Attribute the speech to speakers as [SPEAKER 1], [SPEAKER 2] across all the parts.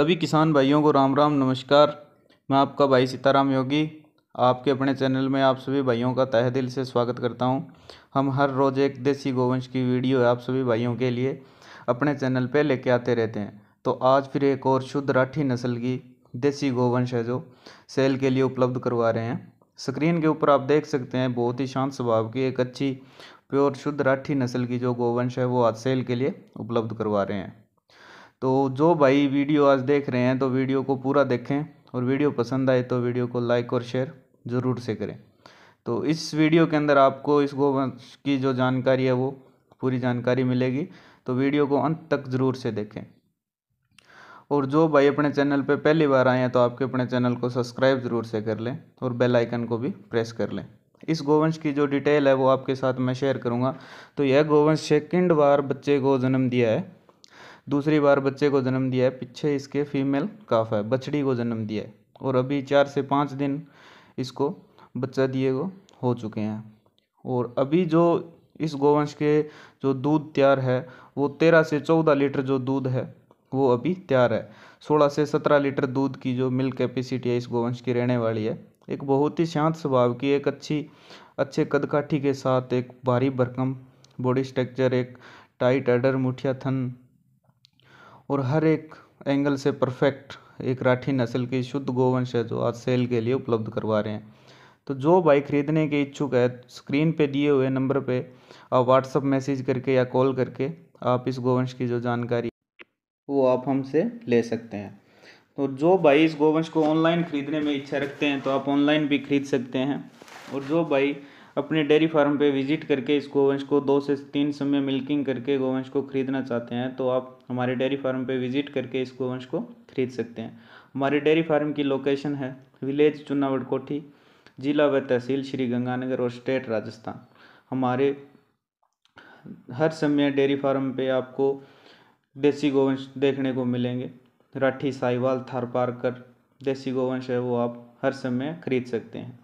[SPEAKER 1] सभी किसान भाइयों को राम राम नमस्कार मैं आपका भाई सीताराम योगी आपके अपने चैनल में आप सभी भाइयों का तह दिल से स्वागत करता हूं हम हर रोज़ एक देसी गोवंश की वीडियो आप सभी भाइयों के लिए अपने चैनल पे लेके आते रहते हैं तो आज फिर एक और शुद्ध राठी नस्ल की देसी गोवंश है जो सेल के लिए उपलब्ध करवा रहे हैं स्क्रीन के ऊपर आप देख सकते हैं बहुत ही शांत स्वभाव की एक अच्छी प्योर शुद्ध राठी नस्ल की जो गोवंश है वो आज सेल के लिए उपलब्ध करवा रहे हैं तो जो भाई वीडियो आज देख रहे हैं तो वीडियो को पूरा देखें और वीडियो पसंद आए तो वीडियो को लाइक और शेयर ज़रूर से करें तो इस वीडियो के अंदर आपको इस गोवंश की जो जानकारी है वो पूरी जानकारी मिलेगी तो वीडियो को अंत तक ज़रूर से देखें और जो भाई अपने चैनल पे पहली बार आए हैं तो आपके अपने चैनल को सब्सक्राइब ज़रूर से कर लें और बेल आइकन को भी प्रेस कर लें इस गोवंश की जो डिटेल है वो आपके साथ मैं शेयर करूँगा तो यह गोवंश सेकेंड बार बच्चे को जन्म दिया है दूसरी बार बच्चे को जन्म दिया है पीछे इसके फीमेल काफ है बछड़ी को जन्म दिया है और अभी चार से पाँच दिन इसको बच्चा दिए गो हो चुके हैं और अभी जो इस गोवंश के जो दूध तैयार है वो तेरह से चौदह लीटर जो दूध है वो अभी तैयार है सोलह से सत्रह लीटर दूध की जो मिल्क कैपेसिटी है इस गोवंश की रहने वाली है एक बहुत ही शांत स्वभाव की एक अच्छी अच्छे कदकाठी के साथ एक भारी भरकम बॉडी स्ट्रक्चर एक टाइट अडर मुठिया थन और हर एक एंगल से परफेक्ट एक राठी नस्ल की शुद्ध गोवंश है जो आज सेल के लिए उपलब्ध करवा रहे हैं तो जो बाइक खरीदने के इच्छुक है स्क्रीन पे दिए हुए नंबर पे आप व्हाट्सअप मैसेज करके या कॉल करके आप इस गोवंश की जो जानकारी वो आप हमसे ले सकते हैं तो जो भाई इस गोवंश को ऑनलाइन ख़रीदने में इच्छा रखते हैं तो आप ऑनलाइन भी खरीद सकते हैं और जो भाई अपने डेयरी फार्म पे विजिट करके इस गोवंश को दो से तीन समय मिल्किंग करके गोवंश को खरीदना चाहते हैं तो आप हमारे डेयरी फार्म पे विजिट करके इस गोवंश को खरीद सकते हैं हमारे डेयरी फार्म की लोकेशन है विलेज चुनावट कोठी जिला व तहसील श्री गंगानगर और स्टेट राजस्थान हमारे हर समय डेयरी फार्म पर आपको देसी गोवंश देखने को मिलेंगे राठी साहिवाल थार पारकर देसी गोवंश है वो आप हर समय खरीद सकते हैं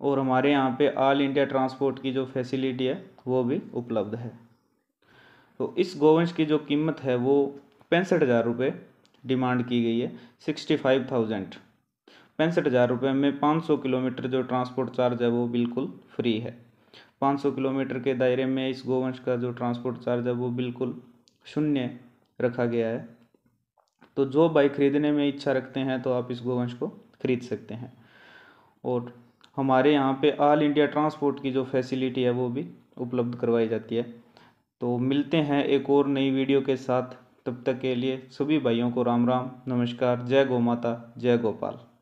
[SPEAKER 1] और हमारे यहाँ पे ऑल इंडिया ट्रांसपोर्ट की जो फैसिलिटी है वो भी उपलब्ध है तो इस गोवंश की जो कीमत है वो पैंसठ हज़ार रुपये डिमांड की गई है सिक्सटी फाइव थाउजेंड पैंसठ हज़ार रुपये में पाँच सौ किलोमीटर जो ट्रांसपोर्ट चार्ज है वो बिल्कुल फ्री है पाँच सौ किलोमीटर के दायरे में इस गोवंश का जो ट्रांसपोर्ट चार्ज है वो बिल्कुल शून्य रखा गया है तो जो बाइक खरीदने में इच्छा रखते हैं तो आप इस गोवंश को खरीद सकते हैं और हमारे यहाँ पे ऑल इंडिया ट्रांसपोर्ट की जो फैसिलिटी है वो भी उपलब्ध करवाई जाती है तो मिलते हैं एक और नई वीडियो के साथ तब तक के लिए सभी भाइयों को राम राम नमस्कार जय गौ माता जय गोपाल